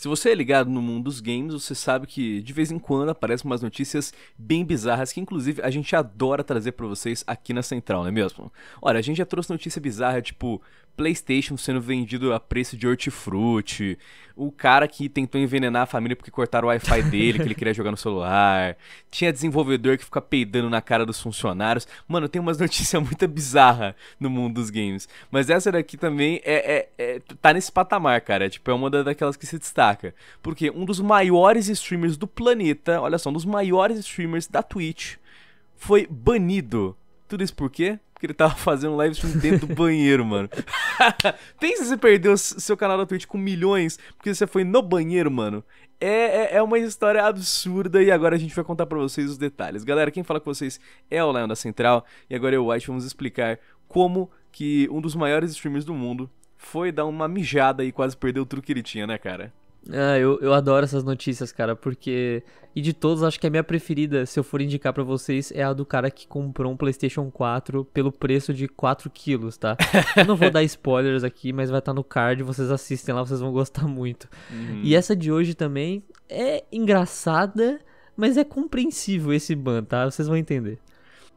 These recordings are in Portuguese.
Se você é ligado no mundo dos games, você sabe que de vez em quando aparecem umas notícias bem bizarras que inclusive a gente adora trazer para vocês aqui na Central, não é mesmo? Olha, a gente já trouxe notícia bizarra tipo PlayStation sendo vendido a preço de hortifruti, o cara que tentou envenenar a família porque cortaram o Wi-Fi dele, que ele queria jogar no celular, tinha desenvolvedor que fica peidando na cara dos funcionários. Mano, tem umas notícias muito bizarras no mundo dos games. Mas essa daqui também é, é, é tá nesse patamar, cara. É, tipo, é uma daquelas que se destaca. Porque um dos maiores streamers do planeta, olha só, um dos maiores streamers da Twitch, foi banido. Tudo isso por quê? porque ele tava fazendo live stream dentro do banheiro, mano. Pensa se você perdeu seu canal da Twitch com milhões porque você foi no banheiro, mano. É, é, é, uma história absurda e agora a gente vai contar para vocês os detalhes. Galera, quem fala com vocês é o Lion da Central e agora eu, White, vamos explicar como que um dos maiores streamers do mundo foi dar uma mijada e quase perdeu o truque que ele tinha, né, cara? Ah, eu, eu adoro essas notícias, cara, porque. E de todos, acho que a minha preferida, se eu for indicar para vocês, é a do cara que comprou um PlayStation 4 pelo preço de 4 quilos, tá? eu não vou dar spoilers aqui, mas vai estar tá no card, vocês assistem lá, vocês vão gostar muito. Uhum. E essa de hoje também é engraçada, mas é compreensível esse ban, tá? Vocês vão entender.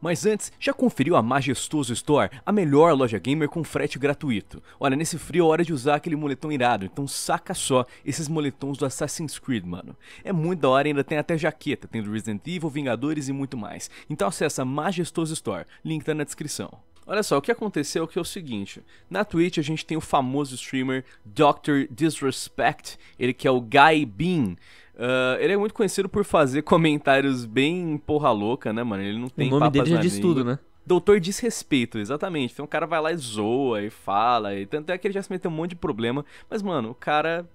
Mas antes, já conferiu a Majestoso Store, a melhor loja gamer com frete gratuito? Olha, nesse frio é hora de usar aquele moletom irado, então saca só esses moletons do Assassin's Creed, mano. É muito da hora, ainda tem até jaqueta, tem do Resident Evil, Vingadores e muito mais. Então acessa Majestoso Store, link tá na descrição. Olha só, o que aconteceu que é o seguinte: na Twitch a gente tem o famoso streamer Dr. Disrespect, ele que é o Guy Bean. Uh, ele é muito conhecido por fazer comentários bem porra louca, né, mano? Ele não tem O nome dele já diz tudo, né? Doutor Desrespeito, exatamente. Então o cara vai lá e zoa e fala, e tanto é que ele já se meteu um monte de problema. Mas, mano, o cara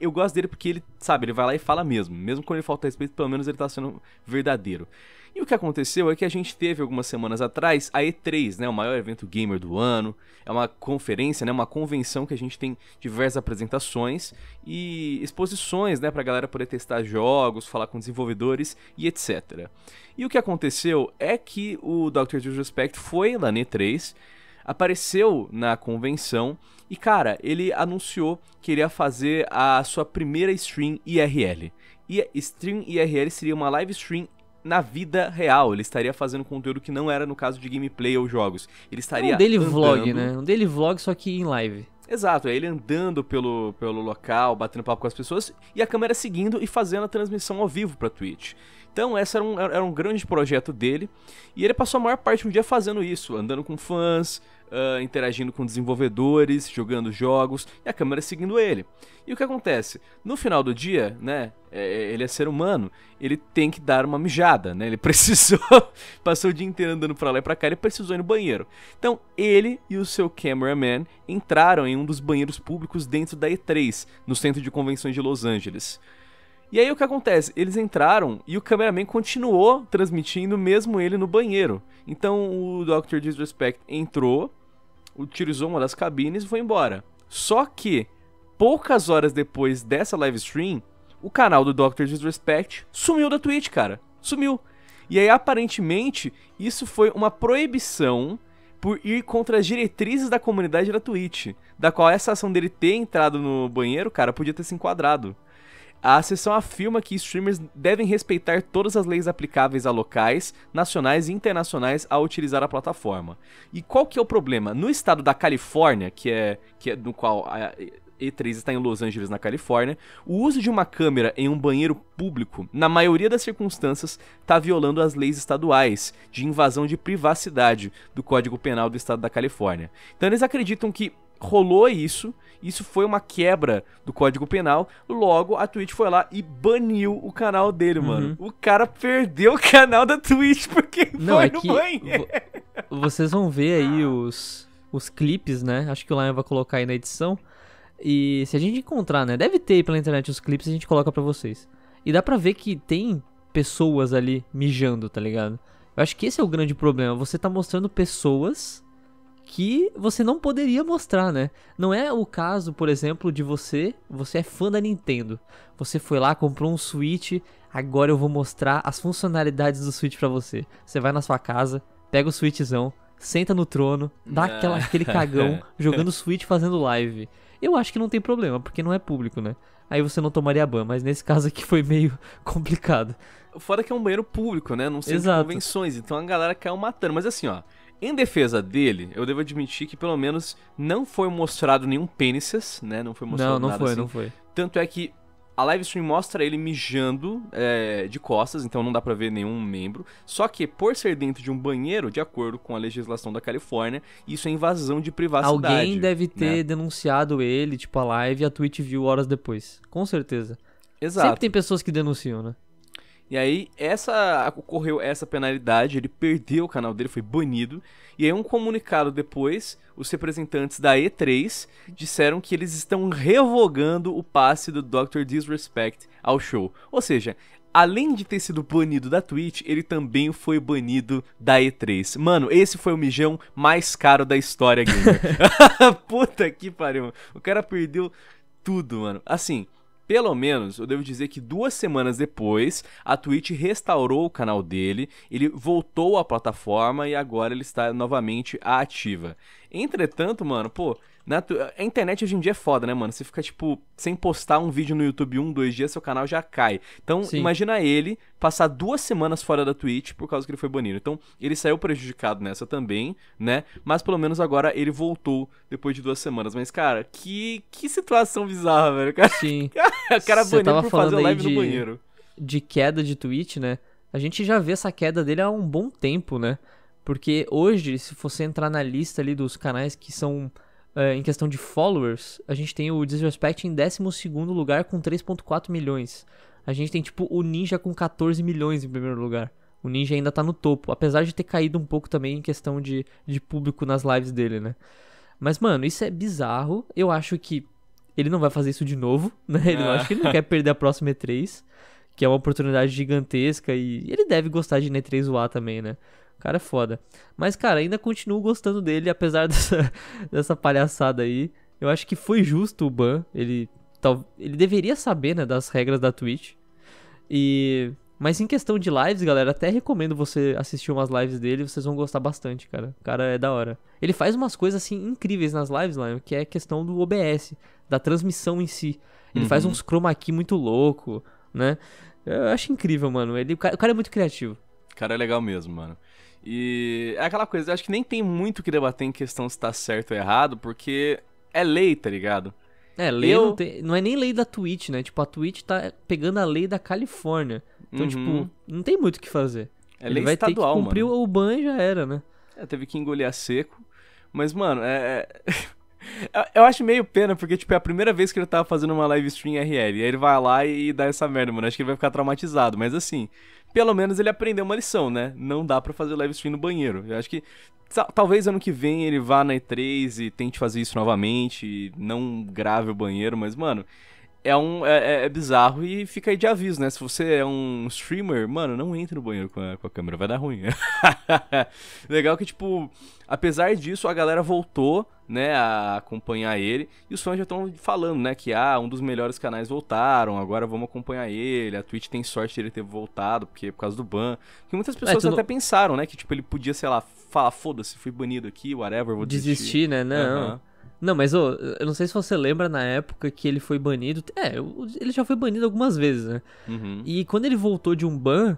eu gosto dele porque ele, sabe, ele vai lá e fala mesmo. Mesmo quando ele falta respeito, pelo menos ele tá sendo verdadeiro. E o que aconteceu é que a gente teve algumas semanas atrás a E3, né, o maior evento gamer do ano. É uma conferência, né, uma convenção que a gente tem diversas apresentações e exposições, né, pra galera poder testar jogos, falar com desenvolvedores e etc. E o que aconteceu é que o Dr. Disrespect foi lá na E3, apareceu na convenção e cara, ele anunciou que iria fazer a sua primeira stream IRL. E stream IRL seria uma live stream na vida real. Ele estaria fazendo conteúdo que não era no caso de gameplay ou jogos. Ele é estaria um daily andando... vlog, né? Um daily vlog só que em live. Exato, é ele andando pelo, pelo local, batendo papo com as pessoas e a câmera seguindo e fazendo a transmissão ao vivo para Twitch. Então, esse era um, era um grande projeto dele e ele passou a maior parte do dia fazendo isso, andando com fãs, uh, interagindo com desenvolvedores, jogando jogos e a câmera seguindo ele. E o que acontece? No final do dia, né? É, é, ele é ser humano, ele tem que dar uma mijada, né? Ele precisou, passou o dia inteiro andando pra lá e pra cá, ele precisou ir no banheiro. Então, ele e o seu cameraman entraram em um dos banheiros públicos dentro da E3, no centro de convenções de Los Angeles. E aí o que acontece? Eles entraram e o cameraman continuou transmitindo mesmo ele no banheiro. Então o Dr. Disrespect entrou, utilizou uma das cabines e foi embora. Só que, poucas horas depois dessa live stream, o canal do Dr. Disrespect sumiu da Twitch, cara. Sumiu. E aí, aparentemente, isso foi uma proibição por ir contra as diretrizes da comunidade da Twitch, da qual essa ação dele ter entrado no banheiro, cara, podia ter se enquadrado. A sessão afirma que streamers devem respeitar todas as leis aplicáveis a locais, nacionais e internacionais ao utilizar a plataforma. E qual que é o problema? No estado da Califórnia, que é, que é no qual a E3 está em Los Angeles, na Califórnia, o uso de uma câmera em um banheiro público, na maioria das circunstâncias, está violando as leis estaduais de invasão de privacidade do Código Penal do estado da Califórnia. Então eles acreditam que rolou isso. Isso foi uma quebra do Código Penal. Logo, a Twitch foi lá e baniu o canal dele, uhum. mano. O cara perdeu o canal da Twitch porque Não, foi é no que banheiro. Vocês vão ver aí os, os clipes, né? Acho que o Lion vai colocar aí na edição. E se a gente encontrar, né? Deve ter aí pela internet os clipes, a gente coloca para vocês. E dá pra ver que tem pessoas ali mijando, tá ligado? Eu acho que esse é o grande problema. Você tá mostrando pessoas que você não poderia mostrar, né? Não é o caso, por exemplo, de você, você é fã da Nintendo. Você foi lá, comprou um Switch, agora eu vou mostrar as funcionalidades do Switch para você. Você vai na sua casa, pega o Switchzão, senta no trono, dá é. aquela, aquele cagão, jogando Switch fazendo live. Eu acho que não tem problema, porque não é público, né? Aí você não tomaria ban, mas nesse caso aqui foi meio complicado. Fora que é um banheiro público, né? Não sei convenções, então a galera caiu matando. Mas assim, ó, em defesa dele, eu devo admitir que pelo menos não foi mostrado nenhum pênis, né? Não foi mostrado não, não nada foi, assim. Não foi, não foi. Tanto é que a live stream mostra ele mijando é, de costas, então não dá para ver nenhum membro. Só que, por ser dentro de um banheiro, de acordo com a legislação da Califórnia, isso é invasão de privacidade. Alguém deve né? ter né? denunciado ele, tipo a live, e a Twitch viu horas depois. Com certeza. Exato. Sempre tem pessoas que denunciam, né? E aí essa ocorreu essa penalidade, ele perdeu o canal dele, foi banido. E aí um comunicado depois, os representantes da E3 disseram que eles estão revogando o passe do Dr. Disrespect ao show. Ou seja, além de ter sido banido da Twitch, ele também foi banido da E3. Mano, esse foi o mijão mais caro da história gamer. Puta que pariu. O cara perdeu tudo, mano. Assim, pelo menos, eu devo dizer que duas semanas depois, a Twitch restaurou o canal dele, ele voltou à plataforma e agora ele está novamente ativa. Entretanto, mano, pô, na, a internet hoje em dia é foda, né, mano? Você fica, tipo, sem postar um vídeo no YouTube um, dois dias, seu canal já cai. Então, Sim. imagina ele passar duas semanas fora da Twitch por causa que ele foi banido. Então, ele saiu prejudicado nessa também, né? Mas pelo menos agora ele voltou depois de duas semanas. Mas, cara, que, que situação bizarra, velho. Cara, Sim. o cara Cê banido por fazer live de, no banheiro. De queda de Twitch, né? A gente já vê essa queda dele há um bom tempo, né? Porque hoje, se você entrar na lista ali dos canais que são eh, em questão de followers, a gente tem o Disrespect em 12 lugar com 3,4 milhões. A gente tem tipo o Ninja com 14 milhões em primeiro lugar. O Ninja ainda tá no topo, apesar de ter caído um pouco também em questão de, de público nas lives dele, né? Mas, mano, isso é bizarro. Eu acho que ele não vai fazer isso de novo, né? Ele, é. acho que ele não quer perder a próxima E3, que é uma oportunidade gigantesca e ele deve gostar de E3 zoar também, né? cara é foda. Mas, cara, ainda continuo gostando dele, apesar dessa, dessa palhaçada aí. Eu acho que foi justo o ban. Ele, tal, ele deveria saber, né, das regras da Twitch. E. Mas em questão de lives, galera, até recomendo você assistir umas lives dele, vocês vão gostar bastante, cara. O cara é da hora. Ele faz umas coisas, assim, incríveis nas lives, lá, que é questão do OBS, da transmissão em si. Ele uhum. faz uns chroma key muito louco, né? Eu acho incrível, mano. Ele, o cara, o cara é muito criativo cara é legal mesmo, mano. E é aquela coisa, eu acho que nem tem muito que debater em questão se tá certo ou errado, porque é lei, tá ligado? É, lei eu... não, tem, não, é nem lei da Twitch, né? Tipo, a Twitch tá pegando a lei da Califórnia. Então, tipo, uhum. tipo, não tem muito o que fazer. É Ele lei vai estadual, ter que cumprir mano. o ban e já era, né? É, teve que engolir a seco. Mas, mano, é... é eu acho meio pena, porque, tipo, é a primeira vez que ele tava tá fazendo uma live stream RL. E aí ele vai lá e dá essa merda, mano. Acho que ele vai ficar traumatizado. Mas, assim, pelo menos ele aprendeu uma lição, né? Não dá para fazer live stream no banheiro. Eu acho que talvez ano que vem ele vá na E3 e tente fazer isso novamente, não grave o banheiro, mas mano, é um é, é, é, bizarro e fica aí de aviso, né? Se você é um streamer, mano, não entre no banheiro com a, com a câmera, vai dar ruim. Legal que, tipo, apesar disso, a galera voltou, né, a acompanhar ele. E os fãs já estão falando, né, que, ah, um dos melhores canais voltaram, agora vamos acompanhar ele. A Twitch tem sorte de ele ter voltado, porque é por causa do ban. Porque muitas é, pessoas é, até não... pensaram, né, que, tipo, ele podia, sei lá, falar, foda-se, fui banido aqui, whatever, vou desistir. Desistir, né? Não. Uhum. Não, mas oh, eu não sei se você lembra na época que ele foi banido. É, ele já foi banido algumas vezes, né? Uhum. E quando ele voltou de um ban,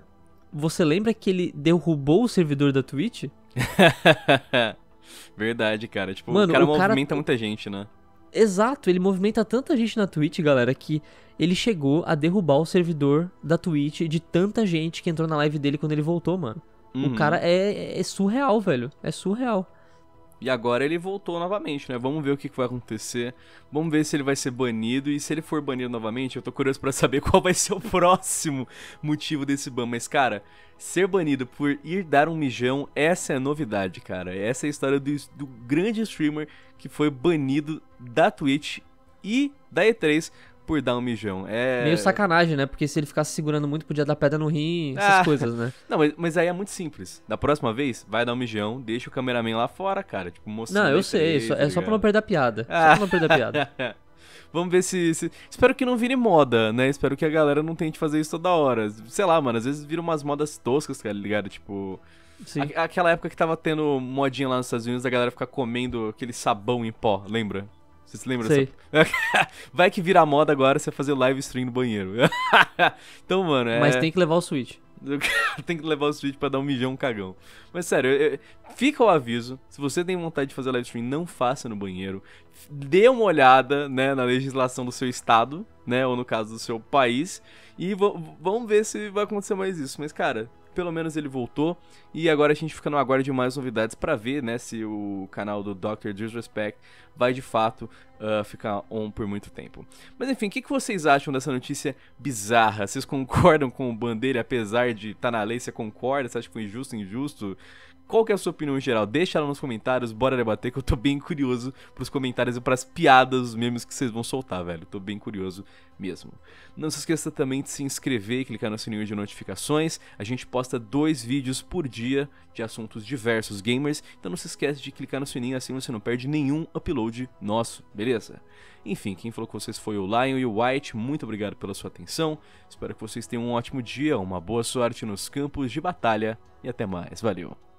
você lembra que ele derrubou o servidor da Twitch? Verdade, cara. Tipo, Mano, o cara o movimenta cara... muita gente, né? Exato, ele movimenta tanta gente na Twitch, galera, que ele chegou a derrubar o servidor da Twitch de tanta gente que entrou na live dele quando ele voltou, mano. Uhum. O cara é, é, surreal, velho. É surreal. E agora ele voltou novamente, né? Vamos ver o que, vai acontecer. Vamos ver se ele vai ser banido. E se ele for banido novamente, eu tô curioso para saber qual vai ser o próximo motivo desse ban. Mas, cara, ser banido por ir dar um mijão, essa é a novidade, cara. Essa é a história do, do grande streamer que foi banido da Twitch e da E3 por dar um mijão. É... Meio sacanagem, né? Porque se ele ficasse segurando muito, podia dar pedra no rim, essas ah. coisas, né? Não, mas, mas, aí é muito simples. Da próxima vez, vai dar um mijão, deixa o cameraman lá fora, cara. Tipo, mostrando. Não, eu sei, isso, é só é é. pra não perder a piada. Ah. Só pra não perder a piada. Vamos ver se, se, Espero que não vire moda, né? Espero que a galera não tente fazer isso toda hora. Sei lá, mano, às vezes viram umas modas toscas, cara, tá ligado? Tipo. Sim. A, aquela época que tava tendo modinha lá nos Estados Unidos, a galera ficar comendo aquele sabão em pó, lembra? Você se lembra? Sei. Dessa... Vai que vira moda agora você fazer live stream no banheiro. então, mano, é... Mas tem que levar o Switch. tem que levar o Switch pra dar um mijão um cagão. Mas sério, eu... fica o aviso. Se você tem vontade de fazer live stream, não faça no banheiro. Dê uma olhada, né, na legislação do seu estado, né, ou no caso do seu país. E vamos ver se vai acontecer mais isso. Mas, cara, pelo menos ele voltou. E agora a gente fica no aguardo de mais novidades para ver, né, se o canal do Dr. Disrespect vai de fato uh, ficar on por muito tempo. Mas enfim, o que, que, vocês acham dessa notícia bizarra? Vocês concordam com o Bandeira, apesar de estar tá na lei, você concorda? Você acha que foi injusto, injusto? Qual que é a sua opinião em geral? Deixa ela nos comentários, bora debater que eu tô bem curioso pros comentários e pras piadas, os memes que vocês vão soltar, velho. Tô bem curioso mesmo. Não se esqueça também de se inscrever e clicar no sininho de notificações. A gente posta dois vídeos por dia de assuntos diversos gamers, então não se esquece de clicar no sininho assim você não perde nenhum upload nosso, beleza? Enfim, quem falou com vocês foi o Lion e o White, muito obrigado pela sua atenção. Espero que vocês tenham um ótimo dia, uma boa sorte nos campos de batalha e até mais. Valeu!